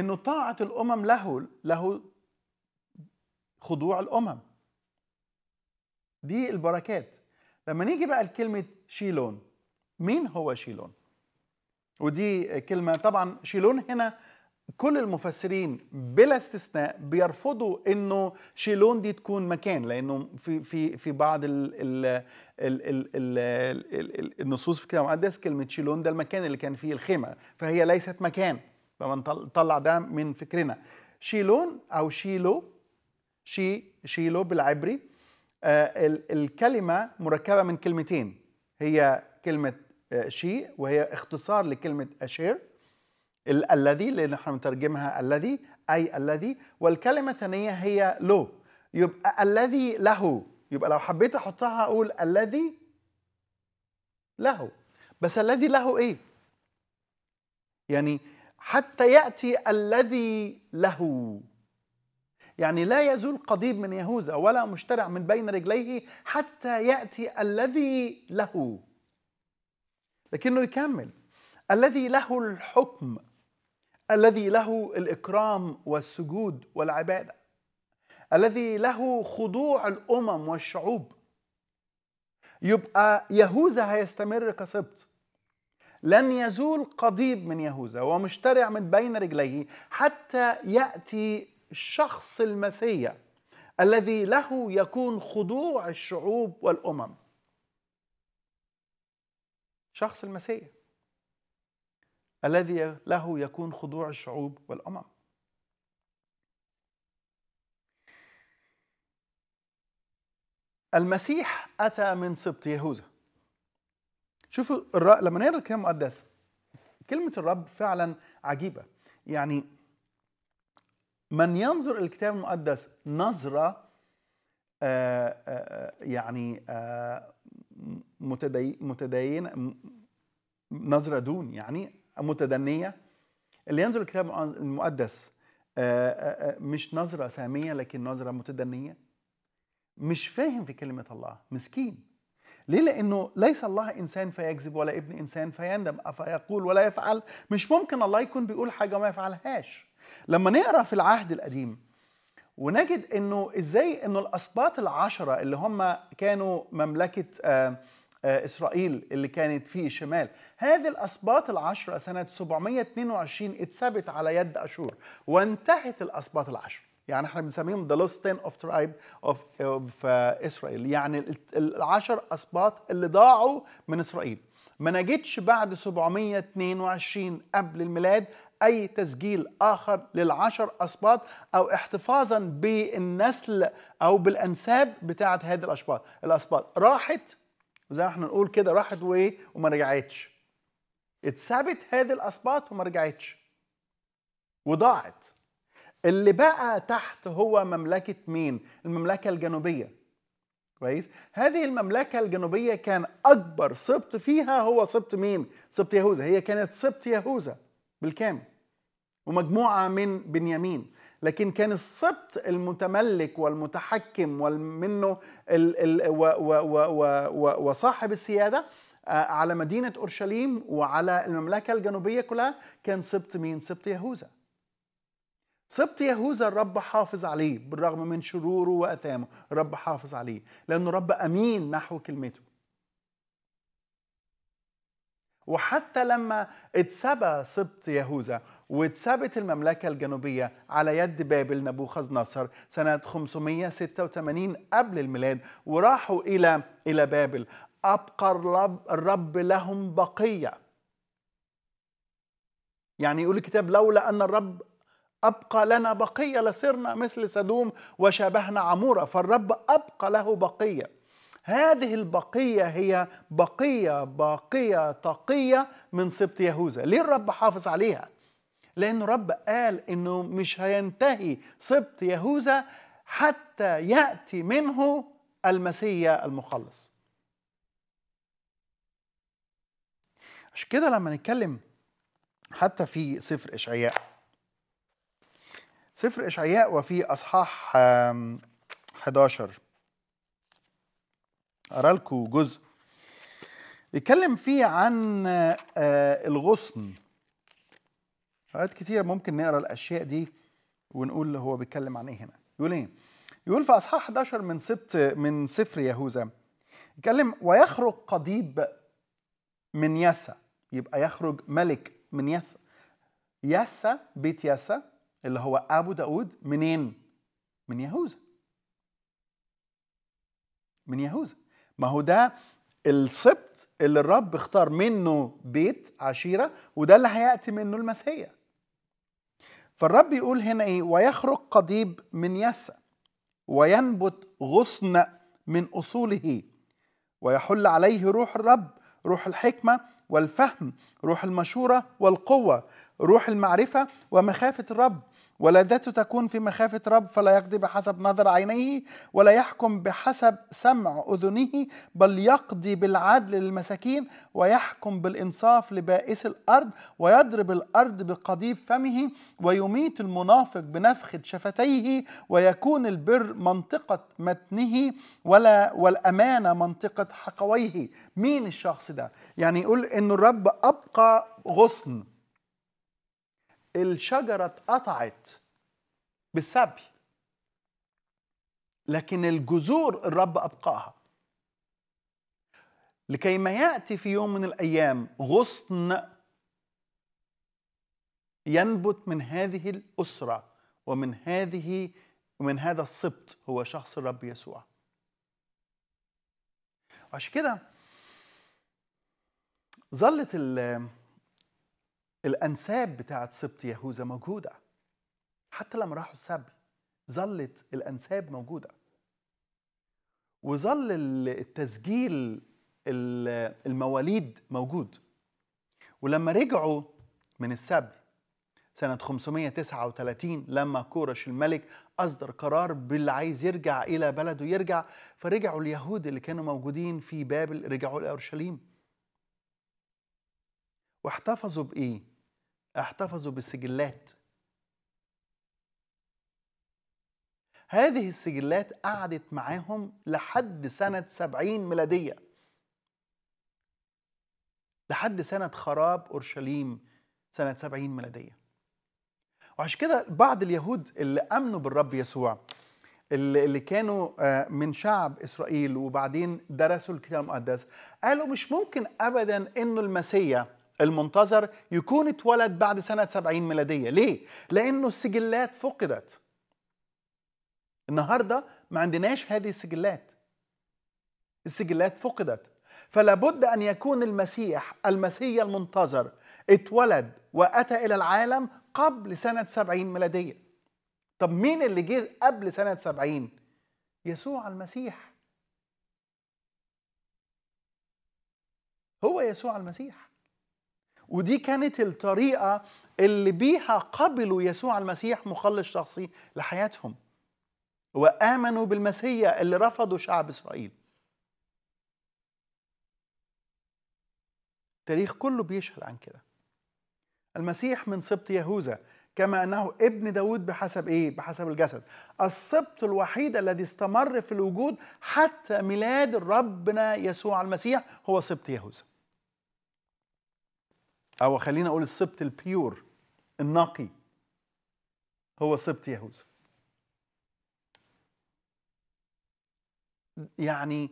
انه طاعه الامم له له خضوع الامم دي البركات لما نيجي بقى لكلمه شيلون مين هو شيلون ودي كلمه طبعا شيلون هنا كل المفسرين بلا استثناء بيرفضوا انه شيلون دي تكون مكان لانه في في في بعض ال ال ال ال الـ الـ النصوص في الكتاب المقدس كلمه شيلون ده المكان اللي كان فيه الخيمه فهي ليست مكان يبقى نطلع ده من فكرنا شيلون او شيلو شي شيلو بالعبري آه، الكلمه مركبه من كلمتين هي كلمه آه، شي وهي اختصار لكلمه اشير الذي اللي نحن بنترجمها الذي اي الذي والكلمه الثانيه هي لو يبقى الذي له يبقى لو حبيت احطها اقول الذي له بس الذي له ايه يعني حتى ياتي الذي له يعني لا يزول قضيب من يهوذا ولا مشترع من بين رجليه حتى ياتي الذي له لكنه يكمل الذي له الحكم الذي له الاكرام والسجود والعباده الذي له خضوع الامم والشعوب يبقى يهوذا هيستمر كسبط لن يزول قضيب من يهوذا ومشترع من بين رجليه حتى ياتي شخص المسيا الذي له يكون خضوع الشعوب والامم شخص المسيا الذي له يكون خضوع الشعوب والامم المسيح اتى من سبط يهوذا شوفوا الرب لما نقرا الكتاب المقدس كلمه الرب فعلا عجيبه يعني من ينظر الكتاب المقدس نظره آآ آه، آآ آه، يعني آآ آه، متدي متدينه نظره دون يعني متدنيه اللي ينظر الكتاب المقدس مش نظره ساميه لكن نظره متدنيه مش فاهم في كلمه الله مسكين ليه لانه ليس الله انسان فيكذب ولا ابن انسان فيندم افيقول ولا يفعل مش ممكن الله يكون بيقول حاجه وما يفعلهاش لما نقرا في العهد القديم ونجد انه ازاي انه الاسباط العشره اللي هم كانوا مملكه آآ آه، آآ آه، اسرائيل اللي كانت في شمال هذه الاسباط العشره سنه 722 اتثبت على يد اشور وانتهت الاسباط العشره يعني احنا بنسميهم ذا لوست 10 اوف ترايب اوف اوف اسرائيل يعني العشر اسباط اللي ضاعوا من اسرائيل ما نجدش بعد 722 قبل الميلاد اي تسجيل اخر للعشر اسباط او احتفاظا بالنسل او بالانساب بتاعه هذه الاسباط الاسباط راحت زي ما احنا نقول كده راحت وايه وما رجعتش اتثبت هذه الاسباط وما رجعتش وضاعت اللي بقى تحت هو مملكة مين؟ المملكة الجنوبية كويس؟ هذه المملكة الجنوبية كان أكبر سبط فيها هو سبط مين؟ سبط يهوذا هي كانت سبط يهوذا بالكامل ومجموعة من بنيامين لكن كان السبط المتملك والمتحكم ومنه ال ال و و و و و وصاحب السيادة آه، على مدينة أورشليم وعلى المملكة الجنوبية كلها كان سبط مين؟ سبط يهوذا سبط يهوذا الرب حافظ عليه بالرغم من شروره وأثامه الرب حافظ عليه لأنه رب أمين نحو كلمته وحتى لما اتسبى سبط يهوذا واتسبت المملكة الجنوبية على يد بابل نبوخذ نصر سنة 586 قبل الميلاد وراحوا إلى إلى بابل أبقى الرب لهم بقية يعني يقول الكتاب لولا أن الرب أبقى لنا بقية لصرنا مثل سدوم وشبهنا عمورة فالرب أبقى له بقية هذه البقية هي بقية باقية تقية من سبط يهوذا ليه الرب حافظ عليها؟ لأن رب قال إنه مش هينتهي سبط يهوذا حتى يأتي منه المسيا المخلص عشان كده لما نتكلم حتى في سفر إشعياء سفر إشعياء وفي أصحاح 11 أقرأ لكم جزء بيتكلم فيه عن آه، الغصن أوقات كتير ممكن نقرأ الأشياء دي ونقول هو بيتكلم عن إيه هنا يقول إيه؟ يقول في أصحاح 11 من سبت من سفر يهوذا يتكلم ويخرج قضيب من يسا يبقى يخرج ملك من يسا يسا بيت يسا اللي هو أبو داود منين؟ من يهوذا من يهوذا ما هو ده السبت اللي الرب اختار منه بيت عشيرة وده اللي هيأتي منه المسيح فالرب يقول هنا ايه ويخرج قضيب من يسى وينبت غصن من أصوله ويحل عليه روح الرب روح الحكمة والفهم روح المشورة والقوة روح المعرفة ومخافة الرب ولذته تكون في مخافة رب فلا يقضي بحسب نظر عينيه ولا يحكم بحسب سمع أذنه بل يقضي بالعدل للمساكين ويحكم بالإنصاف لبائس الأرض ويضرب الأرض بقضيب فمه ويميت المنافق بنفخة شفتيه ويكون البر منطقة متنه ولا والأمانة منطقة حقويه مين الشخص ده؟ يعني يقول إن الرب أبقى غصن الشجرة اتقطعت بالسبي لكن الجذور الرب أبقاها لكي ما يأتي في يوم من الأيام غصن ينبت من هذه الأسرة ومن هذه ومن هذا السبط هو شخص الرب يسوع عشان كده ظلت الأنساب بتاعت سبط يهوذا موجودة حتى لما راحوا السبي ظلت الأنساب موجودة وظل التسجيل المواليد موجود ولما رجعوا من السبي سنة 539 لما كورش الملك أصدر قرار باللي عايز يرجع إلى بلده يرجع فرجعوا اليهود اللي كانوا موجودين في بابل رجعوا لأورشليم واحتفظوا بإيه؟ احتفظوا بالسجلات هذه السجلات قعدت معاهم لحد سنة سبعين ميلادية لحد سنة خراب أورشليم سنة سبعين ميلادية وعشان كده بعض اليهود اللي أمنوا بالرب يسوع اللي كانوا آه، من شعب إسرائيل وبعدين درسوا الكتاب المقدس قالوا مش ممكن أبدا أنه المسيح المنتظر يكون اتولد بعد سنة 70 ميلادية ليه؟ لأنه السجلات فقدت النهاردة ما عندناش هذه السجلات السجلات فقدت فلابد أن يكون المسيح المسيح المنتظر اتولد وأتى إلى العالم قبل سنة 70 ميلادية طب مين اللي جه قبل سنة 70 يسوع المسيح هو يسوع المسيح ودي كانت الطريقة اللي بيها قبلوا يسوع المسيح مخلص شخصي لحياتهم وآمنوا بالمسيا اللي رفضوا شعب إسرائيل التاريخ كله بيشهد عن كده المسيح من سبط يهوذا كما أنه ابن داود بحسب إيه؟ بحسب الجسد السبط الوحيد الذي استمر في الوجود حتى ميلاد ربنا يسوع المسيح هو سبط يهوذا او خلينا اقول السبط البيور النقي هو سبط يهوذا يعني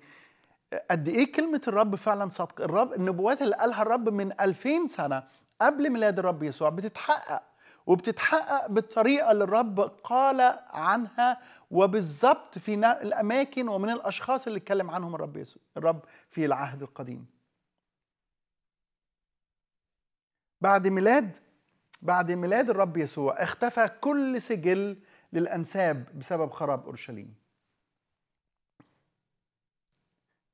قد ايه كلمه الرب فعلا صادقه الرب النبوات اللي قالها الرب من 2000 سنه قبل ميلاد الرب يسوع بتتحقق وبتتحقق بالطريقه اللي الرب قال عنها وبالظبط في الاماكن ومن الاشخاص اللي اتكلم عنهم الرب يسوع الرب في العهد القديم بعد ميلاد بعد ميلاد الرب يسوع اختفى كل سجل للأنساب بسبب خراب أورشليم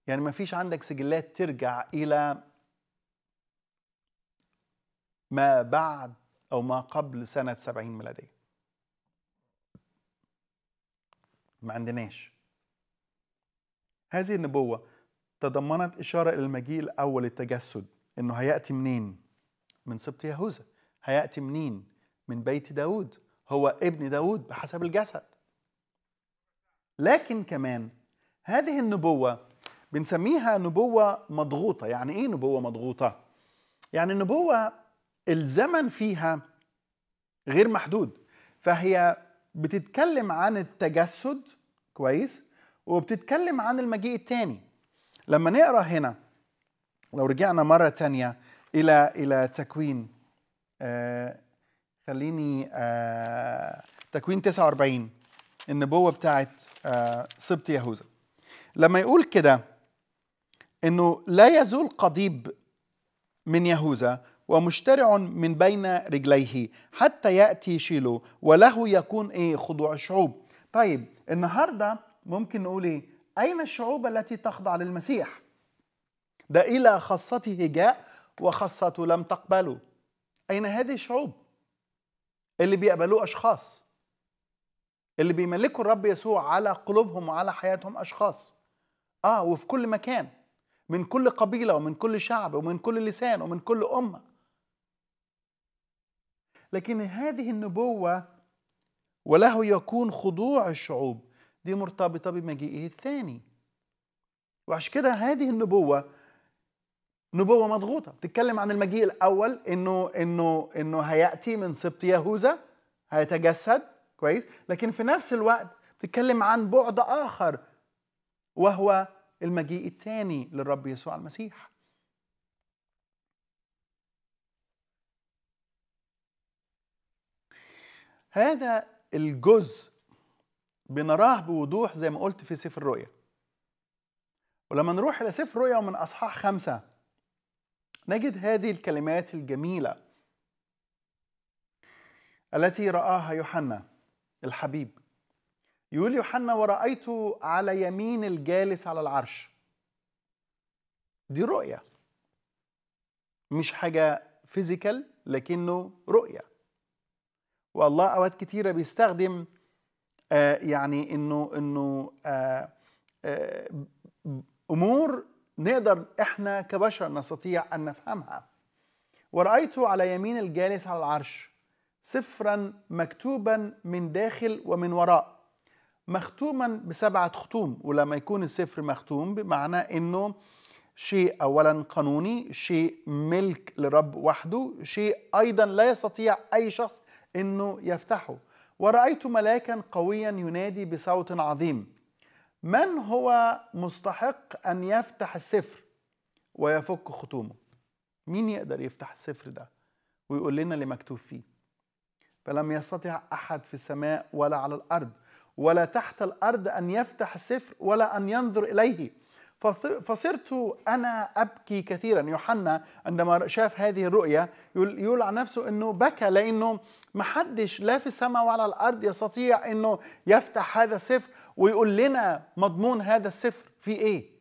يعني ما فيش عندك سجلات ترجع إلى ما بعد أو ما قبل سنة 70 ميلادية ما عندناش هذه النبوة تضمنت إشارة إلى المجيء الأول التجسد إنه هيأتي منين من سبط يهوذا هيأتي منين؟ من بيت داود هو ابن داود بحسب الجسد لكن كمان هذه النبوة بنسميها نبوة مضغوطة يعني ايه نبوة مضغوطة؟ يعني النبوة الزمن فيها غير محدود فهي بتتكلم عن التجسد كويس وبتتكلم عن المجيء الثاني لما نقرا هنا لو رجعنا مرة تانية الى الى تكوين آه، خليني آه، تكوين 49 النبوه بتاعت آه، سبط يهوذا لما يقول كده انه لا يزول قضيب من يهوذا ومشترع من بين رجليه حتى ياتي شيلو وله يكون ايه خضوع الشعوب طيب النهارده ممكن نقول ايه اين الشعوب التي تخضع للمسيح ده الى خاصته جاء وخاصته لم تقبلوا أين هذه الشعوب اللي بيقبلوه أشخاص اللي بيملكوا الرب يسوع على قلوبهم وعلى حياتهم أشخاص آه وفي كل مكان من كل قبيلة ومن كل شعب ومن كل لسان ومن كل أمة لكن هذه النبوة وله يكون خضوع الشعوب دي مرتبطة بمجيئه الثاني وعشان كده هذه النبوة نبوه مضغوطه بتتكلم عن المجيء الاول انه انه انه هياتي من سبط يهوذا هيتجسد كويس لكن في نفس الوقت بتتكلم عن بعد اخر وهو المجيء الثاني للرب يسوع المسيح هذا الجزء بنراه بوضوح زي ما قلت في سفر الرؤيا ولما نروح الى سفر الرؤيا ومن اصحاح خمسه نجد هذه الكلمات الجميلة التي رآها يوحنا الحبيب يقول يوحنا ورأيت على يمين الجالس على العرش دي رؤية مش حاجة فيزيكال لكنه رؤية والله أوقات كتيرة بيستخدم آه يعني إنه إنه آه آه أمور نقدر احنا كبشر نستطيع ان نفهمها ورايت على يمين الجالس على العرش سفرا مكتوبا من داخل ومن وراء مختوما بسبعه ختوم ولما يكون السفر مختوم بمعنى انه شيء اولا قانوني شيء ملك لرب وحده شيء ايضا لا يستطيع اي شخص انه يفتحه ورايت ملاكا قويا ينادي بصوت عظيم من هو مستحق أن يفتح السفر ويفك ختومه مين يقدر يفتح السفر ده ويقول لنا اللي مكتوب فيه فلم يستطع أحد في السماء ولا على الأرض ولا تحت الأرض أن يفتح السفر ولا أن ينظر إليه فصرت أنا أبكي كثيرا يوحنا عندما شاف هذه الرؤية يقول عن نفسه أنه بكى لأنه ما حدش لا في السماء ولا الأرض يستطيع أنه يفتح هذا السفر ويقول لنا مضمون هذا السفر في إيه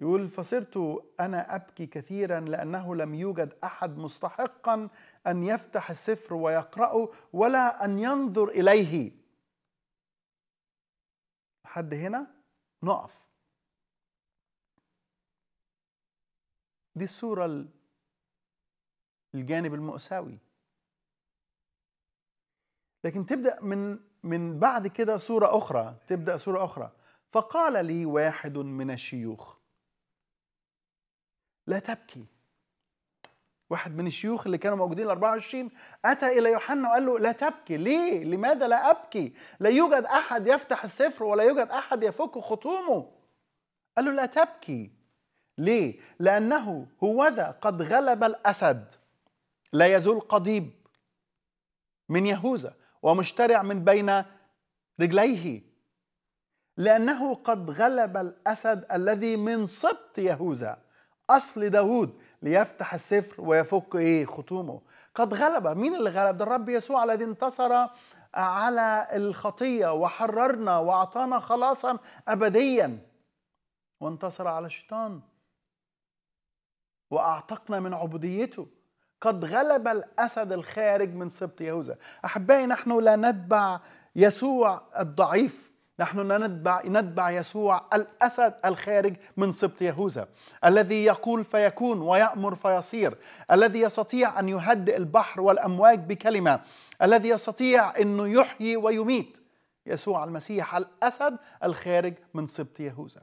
يقول فصرت أنا أبكي كثيرا لأنه لم يوجد أحد مستحقا أن يفتح السفر ويقرأه ولا أن ينظر إليه حد هنا نقف دي الصورة الجانب المأساوي لكن تبدأ من من بعد كده صورة أخرى تبدأ صورة أخرى فقال لي واحد من الشيوخ لا تبكي واحد من الشيوخ اللي كانوا موجودين ال 24 اتى الى يوحنا وقال له لا تبكي ليه لماذا لا ابكي لا يوجد احد يفتح السفر ولا يوجد احد يفك خطومه قال له لا تبكي ليه؟ لأنه هوذا قد غلب الأسد لا يزول قضيب من يهوذا ومشترع من بين رجليه لأنه قد غلب الأسد الذي من سبط يهوذا أصل داود ليفتح السفر ويفك إيه ختومه قد غلب مين اللي غلب ده الرب يسوع الذي انتصر على الخطية وحررنا وأعطانا خلاصا أبديا وانتصر على الشيطان وأعتقنا من عبوديته قد غلب الأسد الخارج من سبط يهوذا أحبائي نحن لا نتبع يسوع الضعيف نحن نتبع, نتبع يسوع الأسد الخارج من سبط يهوذا الذي يقول فيكون ويأمر فيصير الذي يستطيع أن يهدئ البحر والأمواج بكلمة الذي يستطيع أنه يحيي ويميت يسوع المسيح الأسد الخارج من سبط يهوذا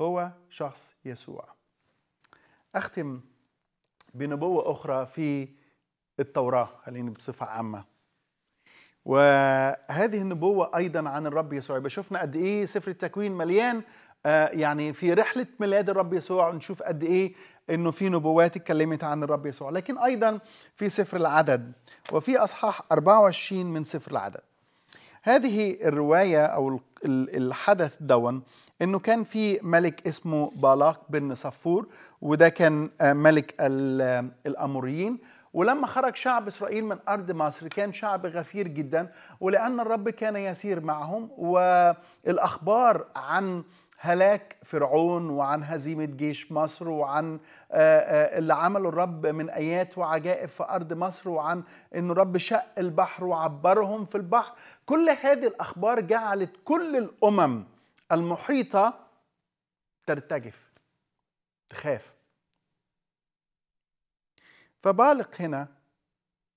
هو شخص يسوع أختم بنبوة أخرى في التوراة خليني بصفة عامة وهذه النبوة أيضا عن الرب يسوع يبقى شفنا قد إيه سفر التكوين مليان آه، يعني في رحلة ميلاد الرب يسوع نشوف قد إيه إنه في نبوات اتكلمت عن الرب يسوع لكن أيضا في سفر العدد وفي أصحاح 24 من سفر العدد هذه الرواية أو الحدث دون انه كان في ملك اسمه بالاق بن صفور وده كان آه، ملك الاموريين ولما خرج شعب اسرائيل من ارض مصر كان شعب غفير جدا ولان الرب كان يسير معهم والاخبار عن هلاك فرعون وعن هزيمة جيش مصر وعن آه، آه، اللي عمله الرب من آيات وعجائب في أرض مصر وعن أن الرب شق البحر وعبرهم في البحر كل هذه الأخبار جعلت كل الأمم المحيطة ترتجف تخاف فبالق هنا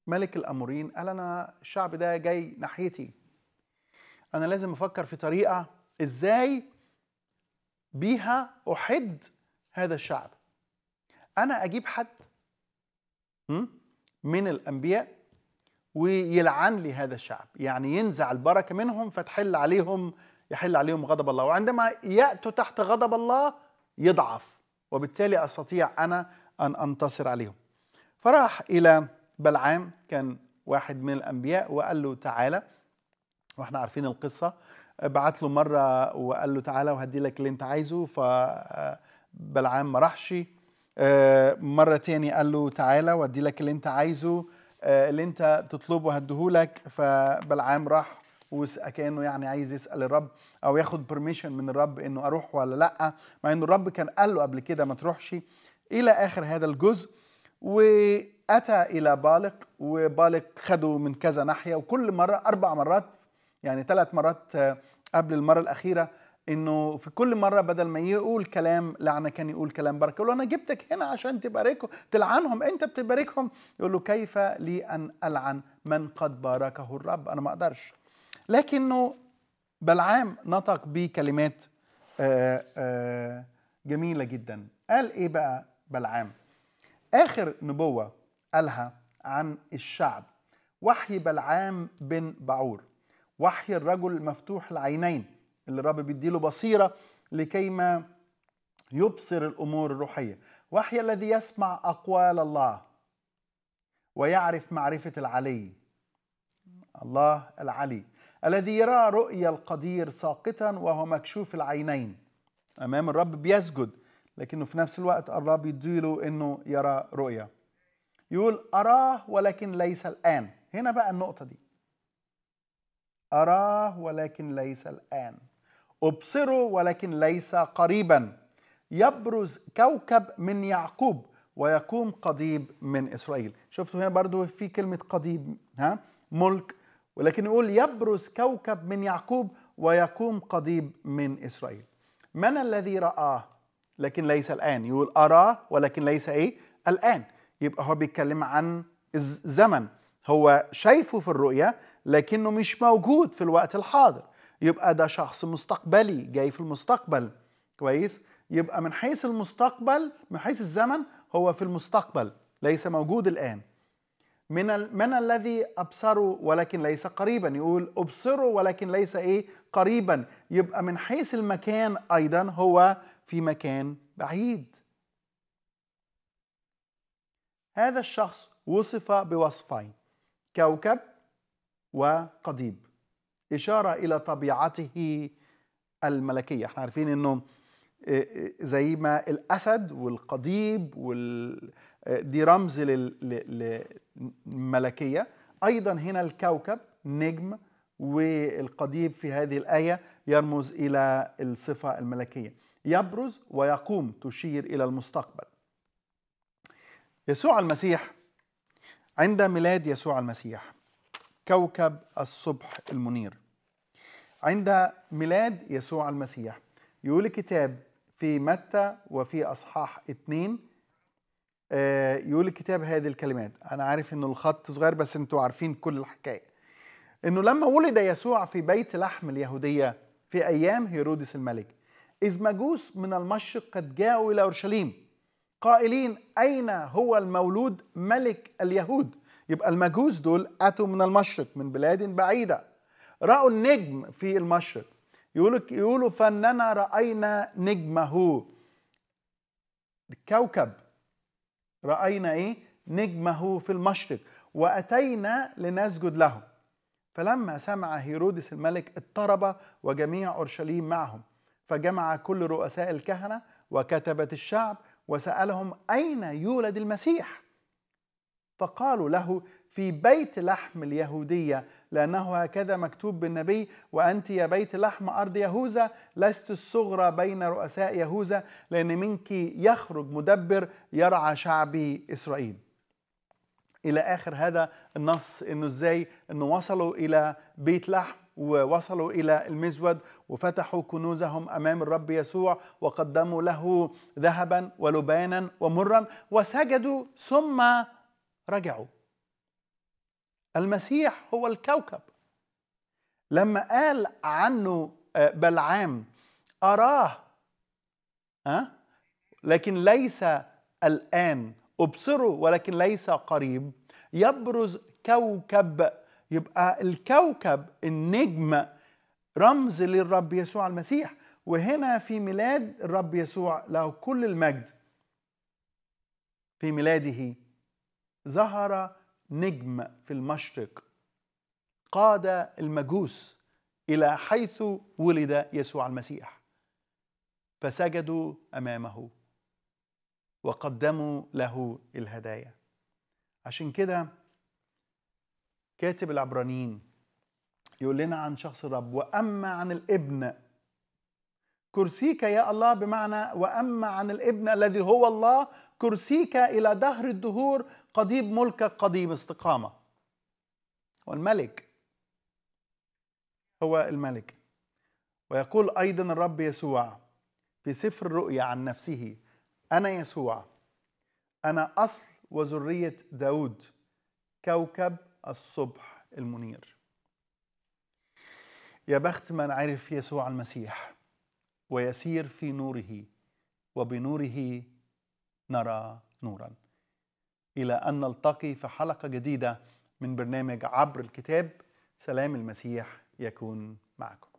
ملك الأمورين قال أنا الشعب ده جاي ناحيتي أنا لازم أفكر في طريقة إزاي بيها أحد هذا الشعب أنا أجيب حد من الأنبياء ويلعن لي هذا الشعب يعني ينزع البركة منهم فتحل عليهم يحل عليهم غضب الله وعندما يأتوا تحت غضب الله يضعف وبالتالي أستطيع أنا أن أنتصر عليهم فراح إلى بلعام كان واحد من الأنبياء وقال له تعالى واحنا عارفين القصة بعت له مرة وقال له تعالى وهدي لك اللي انت عايزه فبلعام آه، ما راحش آه، مرة تاني قال له تعالى وادي لك اللي انت عايزه آه، اللي انت تطلبه هديهولك فبلعام راح وكانه يعني عايز يسال الرب او ياخد بيرميشن من الرب انه اروح ولا لا مع انه الرب كان قال له قبل كده ما تروحش الى اخر هذا الجزء واتى الى بالق وبالق خده من كذا ناحيه وكل مره اربع مرات يعني ثلاث مرات آه، قبل المره الاخيره انه في كل مره بدل ما يقول كلام لعنه كان يقول كلام بركه يقول له انا جبتك هنا عشان تباركه تلعنهم انت بتباركهم يقول له كيف لي ان العن من قد باركه الرب انا ما اقدرش لكنه بلعام نطق بكلمات آه، آه، جميلة جدا قال إيه بقى بلعام آخر نبوة قالها عن الشعب وحي بلعام بن بعور وحي الرجل مفتوح العينين اللي الرب بيديله بصيرة لكي ما يبصر الأمور الروحية وحي الذي يسمع أقوال الله ويعرف معرفة العلي الله العلي الذي يرى رؤيا القدير ساقطا وهو مكشوف العينين أمام الرب بيسجد لكنه في نفس الوقت الرب يديله أنه يرى رؤيا يقول أراه ولكن ليس الآن هنا بقى النقطة دي أراه ولكن ليس الآن أبصره ولكن ليس قريبا يبرز كوكب من يعقوب ويقوم قضيب من إسرائيل شفتوا هنا برضو في كلمة قضيب ها ملك ولكن يقول يبرز كوكب من يعقوب ويقوم قضيب من إسرائيل من الذي رآه لكن ليس الآن يقول أراه ولكن ليس إيه الآن يبقى هو بيتكلم عن الزمن هو شايفه في الرؤية لكنه مش موجود في الوقت الحاضر يبقى ده شخص مستقبلي جاي في المستقبل كويس يبقى من حيث المستقبل من حيث الزمن هو في المستقبل ليس موجود الآن من من الذي ابصره ولكن ليس قريبا يقول ابصره ولكن ليس ايه قريبا يبقى من حيث المكان ايضا هو في مكان بعيد هذا الشخص وصف بوصفين كوكب وقضيب إشارة إلى طبيعته الملكية احنا عارفين أنه إيه، إيه، زي ما الأسد والقضيب وال آه، دي رمز للملكيه ايضا هنا الكوكب نجم والقضيب في هذه الايه يرمز الى الصفه الملكيه يبرز ويقوم تشير الى المستقبل يسوع المسيح عند ميلاد يسوع المسيح كوكب الصبح المنير عند ميلاد يسوع المسيح يقول الكتاب في متى وفي اصحاح 2 آه، يقول الكتاب هذه الكلمات انا عارف انه الخط صغير بس انتوا عارفين كل الحكايه انه لما ولد يسوع في بيت لحم اليهوديه في ايام هيرودس الملك اذ مجوس من المشرق قد جاءوا الى اورشليم قائلين اين هو المولود ملك اليهود يبقى المجوس دول اتوا من المشرق من بلاد بعيده راوا النجم في المشرق يقولوا يقولوا فاننا راينا نجمه الكوكب راينا ايه نجمه في المشرق واتينا لنسجد له فلما سمع هيرودس الملك اضطرب وجميع اورشليم معهم فجمع كل رؤساء الكهنه وكتبه الشعب وسالهم اين يولد المسيح فقالوا له في بيت لحم اليهودية لأنه هكذا مكتوب بالنبي وأنت يا بيت لحم أرض يهوذا لست الصغرى بين رؤساء يهوذا لأن منك يخرج مدبر يرعى شعبي إسرائيل إلى آخر هذا النص إنه إزاي إنه وصلوا إلى بيت لحم ووصلوا إلى المزود وفتحوا كنوزهم أمام الرب يسوع وقدموا له ذهبا ولبانا ومرا وسجدوا ثم رجعوا المسيح هو الكوكب لما قال عنه آه، بلعام أراه أه؟ لكن ليس الآن أبصره ولكن ليس قريب يبرز كوكب يبقى الكوكب النجم رمز للرب يسوع المسيح وهنا في ميلاد الرب يسوع له كل المجد في ميلاده ظهر نجم في المشرق قاد المجوس الى حيث ولد يسوع المسيح فسجدوا امامه وقدموا له الهدايا عشان كده كاتب العبرانيين يقول لنا عن شخص الرب واما عن الابن كرسيك يا الله بمعنى واما عن الابن الذي هو الله كرسيك الى دهر الدهور قضيب ملكك قضيب استقامة هو الملك هو الملك ويقول أيضا الرب يسوع في سفر الرؤيا عن نفسه أنا يسوع أنا أصل وذرية داود كوكب الصبح المنير يا بخت من عرف يسوع المسيح ويسير في نوره وبنوره نرى نورا إلى أن نلتقي في حلقة جديدة من برنامج عبر الكتاب سلام المسيح يكون معكم